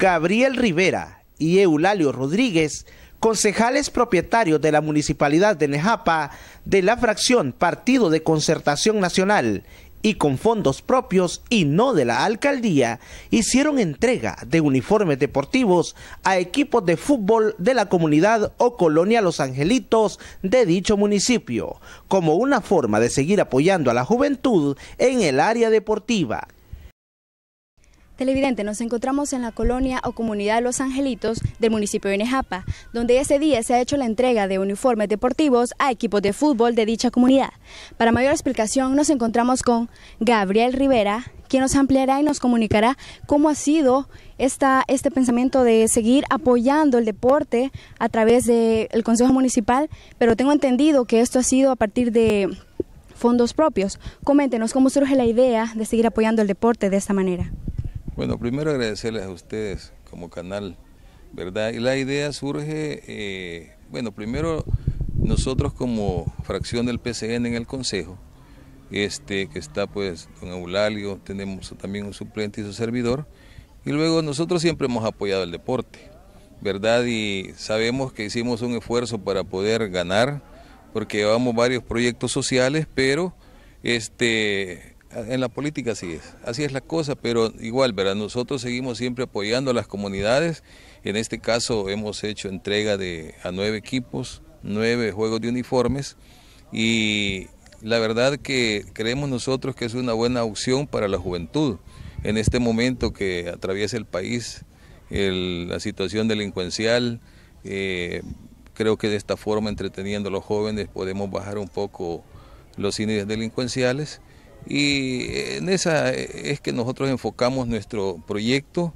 Gabriel Rivera y Eulalio Rodríguez, concejales propietarios de la Municipalidad de Nejapa, de la fracción Partido de Concertación Nacional y con fondos propios y no de la alcaldía, hicieron entrega de uniformes deportivos a equipos de fútbol de la comunidad o colonia Los Angelitos de dicho municipio, como una forma de seguir apoyando a la juventud en el área deportiva. Televidente, nos encontramos en la colonia o comunidad Los Angelitos del municipio de Nejapa, donde ese día se ha hecho la entrega de uniformes deportivos a equipos de fútbol de dicha comunidad. Para mayor explicación nos encontramos con Gabriel Rivera, quien nos ampliará y nos comunicará cómo ha sido esta, este pensamiento de seguir apoyando el deporte a través del Consejo Municipal, pero tengo entendido que esto ha sido a partir de fondos propios. Coméntenos cómo surge la idea de seguir apoyando el deporte de esta manera. Bueno, primero agradecerles a ustedes como canal, ¿verdad? Y la idea surge, eh, bueno, primero nosotros como fracción del PCN en el Consejo, este que está pues con Eulalio, tenemos también un suplente y su servidor, y luego nosotros siempre hemos apoyado el deporte, ¿verdad? Y sabemos que hicimos un esfuerzo para poder ganar, porque llevamos varios proyectos sociales, pero este en la política así es, así es la cosa, pero igual, ¿verdad? Nosotros seguimos siempre apoyando a las comunidades, en este caso hemos hecho entrega de, a nueve equipos, nueve juegos de uniformes y la verdad que creemos nosotros que es una buena opción para la juventud en este momento que atraviesa el país, la situación delincuencial, eh, creo que de esta forma entreteniendo a los jóvenes podemos bajar un poco los índices delincuenciales y en esa es que nosotros enfocamos nuestro proyecto,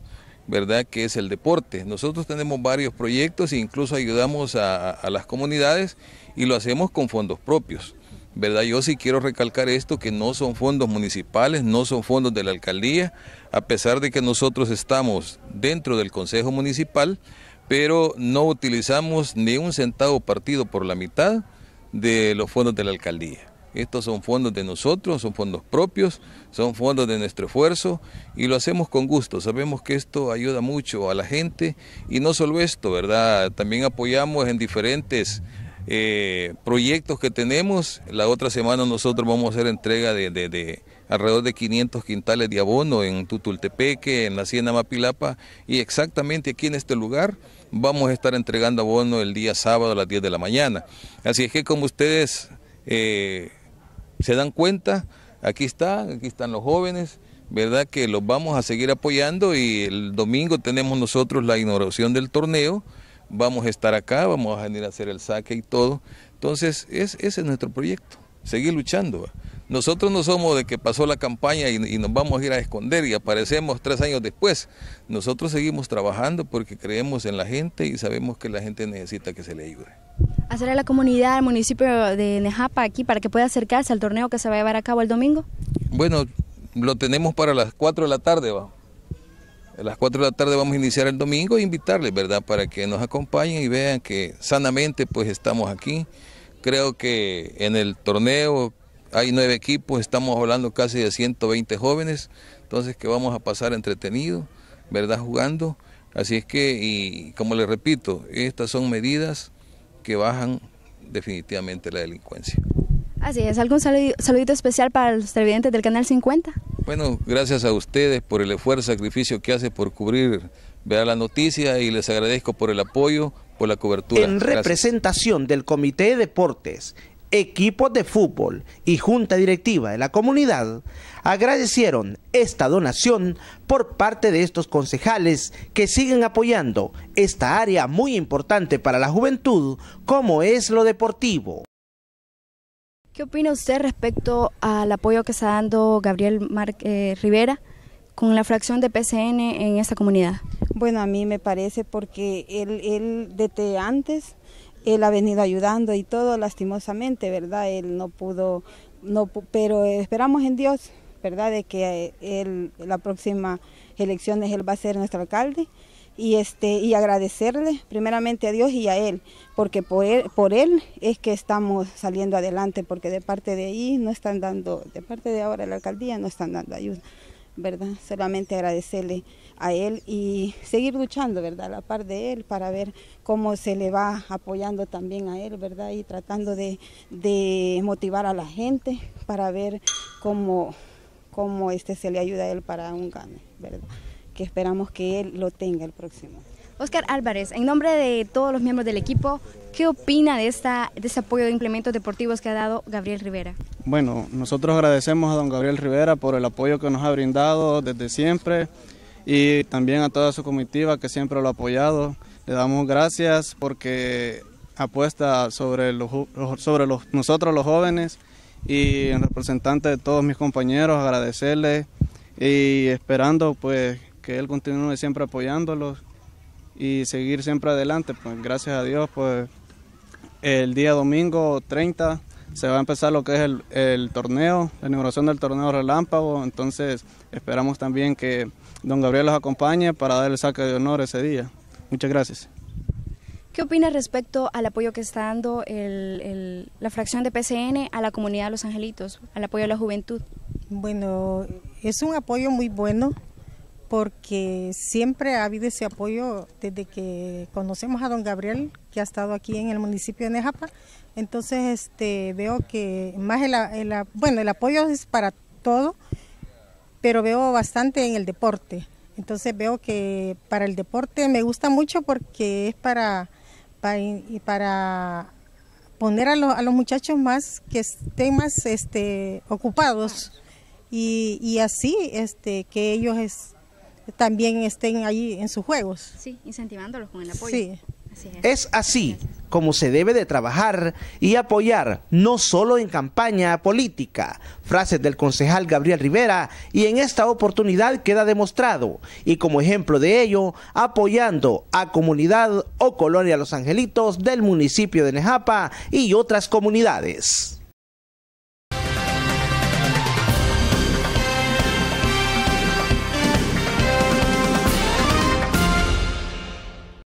¿verdad? Que es el deporte. Nosotros tenemos varios proyectos e incluso ayudamos a, las comunidades y lo hacemos con fondos propios. ¿verdad? Yo sí quiero recalcar esto, que no son fondos municipales, no son fondos de la alcaldía, a pesar de que nosotros estamos dentro del Consejo Municipal, pero no utilizamos ni un centavo partido por la mitad de los fondos de la alcaldía. Estos son fondos de nosotros, son fondos propios, son fondos de nuestro esfuerzo y lo hacemos con gusto. Sabemos que esto ayuda mucho a la gente y no solo esto, ¿verdad? También apoyamos en diferentes eh, proyectos que tenemos. La otra semana nosotros vamos a hacer entrega de, alrededor de 500 quintales de abono en Tutultepeque, en la Hacienda Mapilapa y exactamente aquí en este lugar vamos a estar entregando abono el día sábado a las 10 de la mañana. Así es que como ustedes... Eh, se dan cuenta, aquí está, aquí están los jóvenes, ¿verdad? Que los vamos a seguir apoyando y el domingo tenemos nosotros la inauguración del torneo, vamos a estar acá, vamos a venir a hacer el saque y todo. Entonces, es, ese es nuestro proyecto, seguir luchando. Nosotros no somos de que pasó la campaña y, y, nos vamos a ir a esconder y aparecemos tres años después. Nosotros seguimos trabajando porque creemos en la gente y sabemos que la gente necesita que se le ayude hacer a la comunidad, al municipio de Nejapa aquí para que pueda acercarse al torneo que se va a llevar a cabo el domingo? Bueno, lo tenemos para las 4 de la tarde, A las 4 de la tarde vamos a iniciar el domingo e invitarles, ¿verdad? Para que nos acompañen y vean que sanamente pues estamos aquí. Creo que en el torneo hay nueve equipos, estamos hablando casi de 120 jóvenes, entonces que vamos a pasar entretenido, ¿verdad? Jugando. Así es que, y como les repito, estas son medidas que bajan definitivamente la delincuencia. Así es, ¿algún saludito especial para los televidentes del Canal 50? Bueno, gracias a ustedes por el esfuerzo, y sacrificio que hace por cubrir ver la noticia y les agradezco por el apoyo, por la cobertura. En representación del Comité de Deportes, equipos de fútbol y junta directiva de la comunidad agradecieron esta donación por parte de estos concejales que siguen apoyando esta área muy importante para la juventud como es lo deportivo. ¿Qué opina usted respecto al apoyo que está dando Gabriel eh, Rivera con la fracción de PCN en esta comunidad? Bueno, a mí me parece porque él, él desde antes él ha venido ayudando y todo, lastimosamente, ¿verdad? Él no pudo, no, pero esperamos en Dios, ¿verdad? De que eh, él, la próxima elecciones él va a ser nuestro alcalde y este y agradecerle primeramente a Dios y a él, porque por él, por él es que estamos saliendo adelante, porque de parte de ahí no están dando, de parte de ahora la alcaldía no están dando ayuda. ¿verdad? Solamente agradecerle a él y seguir luchando, ¿verdad? A la par de él para ver cómo se le va apoyando también a él, ¿verdad? Y tratando de, motivar a la gente para ver cómo, cómo este se le ayuda a él para un gane, ¿verdad? Que esperamos que él lo tenga el próximo. Oscar Álvarez, en nombre de todos los miembros del equipo, ¿qué opina de, esta, este apoyo de implementos deportivos que ha dado Gabriel Rivera? Bueno, nosotros agradecemos a don Gabriel Rivera por el apoyo que nos ha brindado desde siempre y también a toda su comitiva que siempre lo ha apoyado. Le damos gracias porque apuesta sobre, los, sobre los, nosotros los jóvenes y en representante de todos mis compañeros agradecerle y esperando pues que él continúe siempre apoyándolos y seguir siempre adelante. Pues gracias a Dios, pues el día domingo 30 se va a empezar lo que es el, el torneo, la inauguración del torneo Relámpago, entonces esperamos también que don Gabriel los acompañe para dar el saque de honor ese día. Muchas gracias. ¿Qué opina respecto al apoyo que está dando la fracción de PCN a la comunidad de Los Angelitos, al apoyo a la juventud? Bueno, es un apoyo muy bueno porque siempre ha habido ese apoyo desde que conocemos a don Gabriel, que ha estado aquí en el municipio de Nejapa. Entonces este, veo que más el, bueno, el apoyo es para todo, pero veo bastante en el deporte. Entonces veo que para el deporte me gusta mucho porque es para, para, poner a, los muchachos más que estén más este, ocupados y, así este, que ellos también estén ahí en sus juegos. Sí, incentivándolos con el apoyo. es. así como se debe de trabajar y apoyar, no solo en campaña política. Frases del concejal Gabriel Rivera y en esta oportunidad queda demostrado y como ejemplo de ello, apoyando a comunidad o colonia Los Angelitos del municipio de Nejapa y otras comunidades.